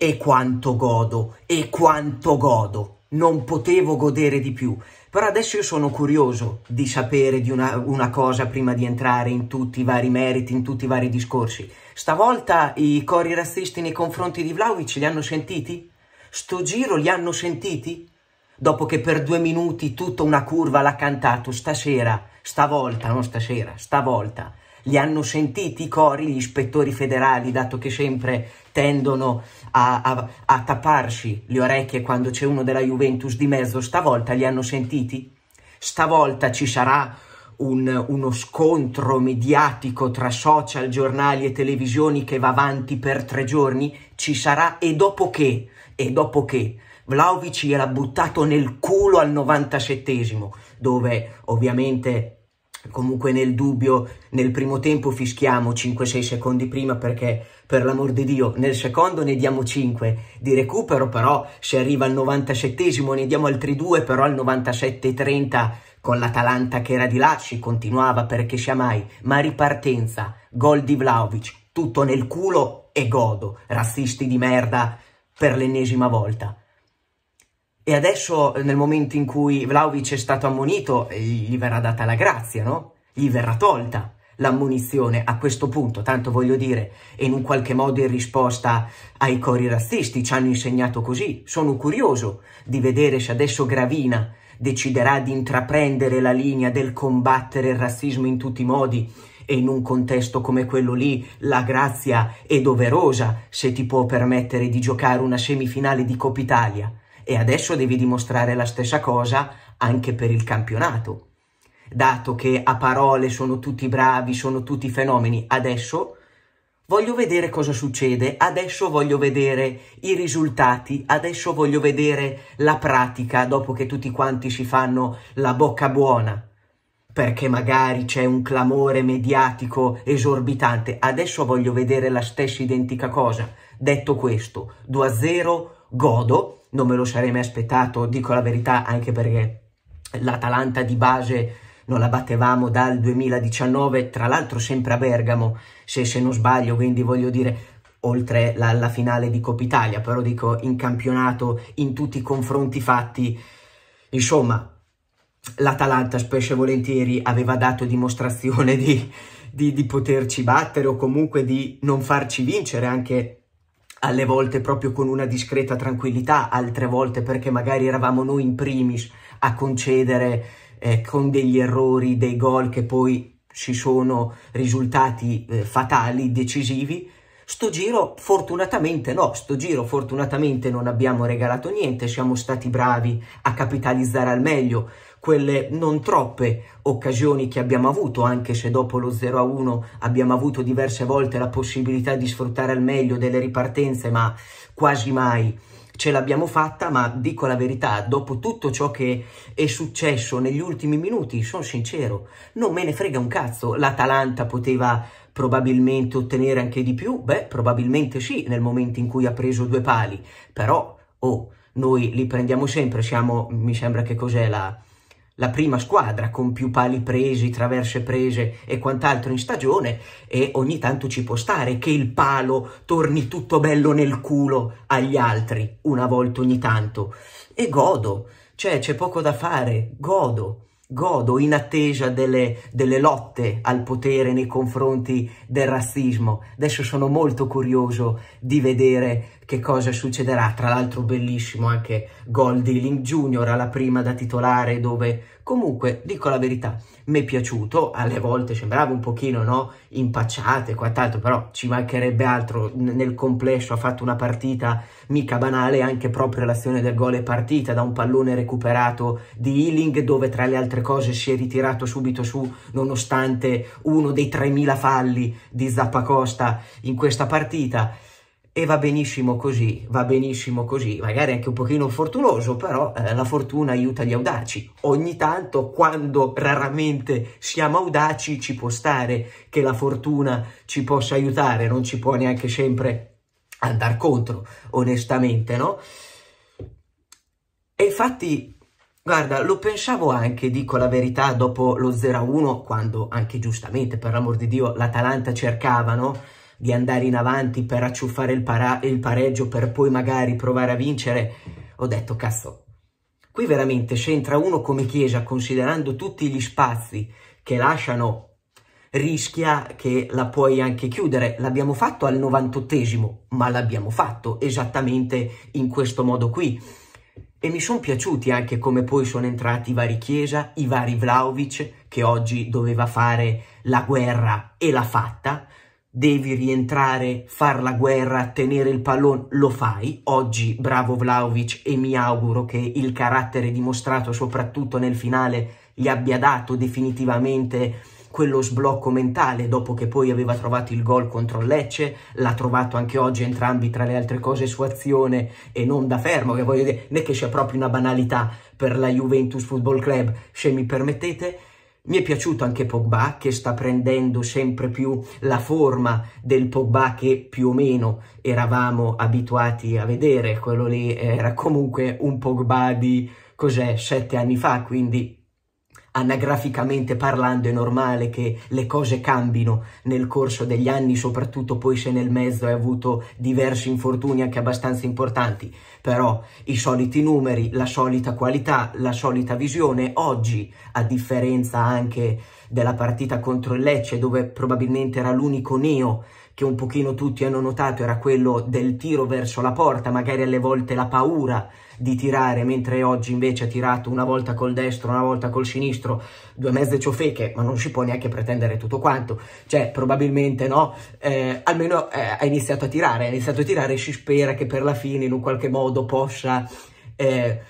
E quanto godo, e quanto godo. Non potevo godere di più. Però adesso io sono curioso di sapere di una, una cosa prima di entrare in tutti i vari meriti, in tutti i vari discorsi. Stavolta i cori razzisti nei confronti di Vlaovic li hanno sentiti? Sto giro li hanno sentiti? Dopo che per due minuti tutta una curva l'ha cantato, stasera, stavolta, non stasera, stavolta, li hanno sentiti i cori, gli ispettori federali, dato che sempre tendono a, a, a tapparci le orecchie quando c'è uno della Juventus di mezzo, stavolta li hanno sentiti? Stavolta ci sarà un, uno scontro mediatico tra social, giornali e televisioni che va avanti per tre giorni? Ci sarà e dopo che? E dopo che? Vlaovic era buttato nel culo al 97 dove ovviamente comunque nel dubbio nel primo tempo fischiamo 5-6 secondi prima perché per l'amor di Dio nel secondo ne diamo 5 di recupero però se arriva al 97 ne diamo altri 2 però al 97-30 con l'Atalanta che era di là ci continuava perché sia mai ma ripartenza gol di Vlaovic tutto nel culo e godo razzisti di merda per l'ennesima volta e adesso, nel momento in cui Vlaovic è stato ammonito, eh, gli verrà data la grazia, no? Gli verrà tolta l'ammonizione a questo punto, tanto voglio dire, in un qualche modo in risposta ai cori razzisti, ci hanno insegnato così. Sono curioso di vedere se adesso Gravina deciderà di intraprendere la linea del combattere il razzismo in tutti i modi e in un contesto come quello lì la grazia è doverosa se ti può permettere di giocare una semifinale di Coppa Italia e adesso devi dimostrare la stessa cosa anche per il campionato. Dato che a parole sono tutti bravi, sono tutti fenomeni, adesso voglio vedere cosa succede, adesso voglio vedere i risultati, adesso voglio vedere la pratica dopo che tutti quanti si fanno la bocca buona perché magari c'è un clamore mediatico esorbitante. Adesso voglio vedere la stessa identica cosa. Detto questo, 2-0, a godo, non me lo sarei mai aspettato, dico la verità anche perché l'Atalanta di base non la battevamo dal 2019, tra l'altro sempre a Bergamo, se, se non sbaglio, quindi voglio dire oltre la, la finale di Coppa Italia, però dico in campionato, in tutti i confronti fatti, insomma, l'Atalanta spesso e volentieri aveva dato dimostrazione di, di, di, poterci battere o comunque di non farci vincere anche alle volte proprio con una discreta tranquillità, altre volte perché magari eravamo noi in primis a concedere eh, con degli errori dei gol che poi si sono risultati eh, fatali, decisivi Sto giro fortunatamente no, sto giro fortunatamente non abbiamo regalato niente, siamo stati bravi a capitalizzare al meglio quelle non troppe occasioni che abbiamo avuto, anche se dopo lo 0 a 1 abbiamo avuto diverse volte la possibilità di sfruttare al meglio delle ripartenze, ma quasi mai ce l'abbiamo fatta, ma dico la verità, dopo tutto ciò che è successo negli ultimi minuti, sono sincero, non me ne frega un cazzo, l'Atalanta poteva probabilmente ottenere anche di più? Beh, probabilmente sì, nel momento in cui ha preso due pali, però, oh, noi li prendiamo sempre, siamo, mi sembra che cos'è la, la prima squadra con più pali presi, traverse prese e quant'altro in stagione e ogni tanto ci può stare che il palo torni tutto bello nel culo agli altri una volta ogni tanto e godo, cioè c'è poco da fare, godo godo in attesa delle, delle, lotte al potere nei confronti del razzismo. Adesso sono molto curioso di vedere che cosa succederà. Tra l'altro bellissimo anche gol di Link Junior alla prima da titolare dove comunque, dico la verità, mi è piaciuto, alle volte sembrava un pochino no, impacciate e quant'altro, però ci mancherebbe altro, nel complesso ha fatto una partita mica banale, anche proprio l'azione del gol è partita da un pallone recuperato di Ealing dove tra le altre cose si è ritirato subito su nonostante uno dei 3.000 falli di Zappacosta in questa partita e va benissimo così, va benissimo così, magari anche un pochino fortunoso, però eh, la fortuna aiuta gli audaci. Ogni tanto, quando raramente siamo audaci, ci può stare che la fortuna ci possa aiutare, non ci può neanche sempre andare contro, onestamente, no? E infatti Guarda, lo pensavo anche, dico la verità, dopo lo 0-1, quando anche giustamente, per l'amor di Dio, l'Atalanta cercavano di andare in avanti per acciuffare il, il pareggio per poi magari provare a vincere, ho detto cazzo, qui veramente c'entra uno come Chiesa considerando tutti gli spazi che lasciano rischia che la puoi anche chiudere. L'abbiamo fatto al 98 ma l'abbiamo fatto esattamente in questo modo qui. E mi sono piaciuti anche come poi sono entrati i vari Chiesa, i vari Vlaovic, che oggi doveva fare la guerra e l'ha fatta, devi rientrare, far la guerra, tenere il pallone, lo fai. Oggi bravo Vlaovic e mi auguro che il carattere dimostrato soprattutto nel finale gli abbia dato definitivamente quello sblocco mentale dopo che poi aveva trovato il gol contro Lecce, l'ha trovato anche oggi entrambi tra le altre cose su azione e non da fermo, che voglio dire, né che c'è proprio una banalità per la Juventus Football Club, se mi permettete, mi è piaciuto anche Pogba che sta prendendo sempre più la forma del Pogba che più o meno eravamo abituati a vedere, quello lì era comunque un Pogba di cos'è, sette anni fa, quindi anagraficamente parlando è normale che le cose cambino nel corso degli anni, soprattutto poi se nel mezzo hai avuto diversi infortuni anche abbastanza importanti, però i soliti numeri, la solita qualità, la solita visione, oggi a differenza anche della partita contro il Lecce dove probabilmente era l'unico neo che un pochino tutti hanno notato era quello del tiro verso la porta, magari alle volte la paura di tirare, mentre oggi invece ha tirato una volta col destro, una volta col sinistro, due mezze ciofeche, ma non si può neanche pretendere tutto quanto, cioè probabilmente no, eh, almeno eh, ha iniziato a tirare, ha iniziato a tirare e si spera che per la fine in un qualche modo possa... Eh,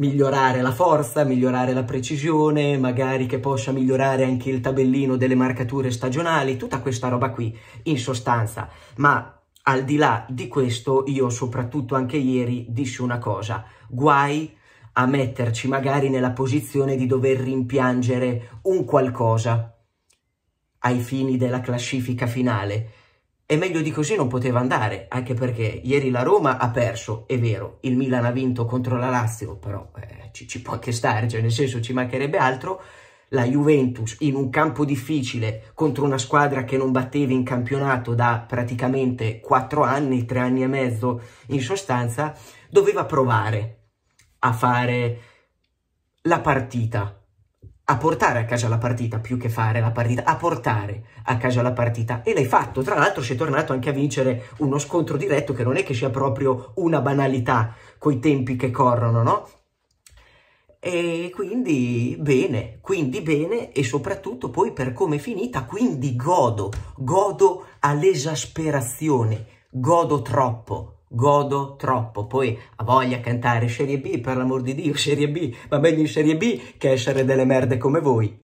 migliorare la forza, migliorare la precisione, magari che possa migliorare anche il tabellino delle marcature stagionali, tutta questa roba qui in sostanza. Ma al di là di questo, io soprattutto anche ieri dissi una cosa, guai a metterci magari nella posizione di dover rimpiangere un qualcosa ai fini della classifica finale, e meglio di così non poteva andare, anche perché ieri la Roma ha perso, è vero, il Milan ha vinto contro la Lazio, però eh, ci, ci, può anche stare, cioè nel senso ci mancherebbe altro, la Juventus in un campo difficile contro una squadra che non batteva in campionato da praticamente 4 anni, 3 anni e mezzo in sostanza, doveva provare a fare la partita, a portare a casa la partita più che fare la partita, a portare a casa la partita e l'hai fatto. Tra l'altro sei tornato anche a vincere uno scontro diretto che non è che sia proprio una banalità coi tempi che corrono, no? E quindi bene, quindi bene e soprattutto poi per come è finita, quindi godo, godo all'esasperazione, godo troppo, godo troppo. Poi ha voglia di cantare Serie B, per l'amor di Dio, Serie B, ma meglio in Serie B che essere delle merde come voi.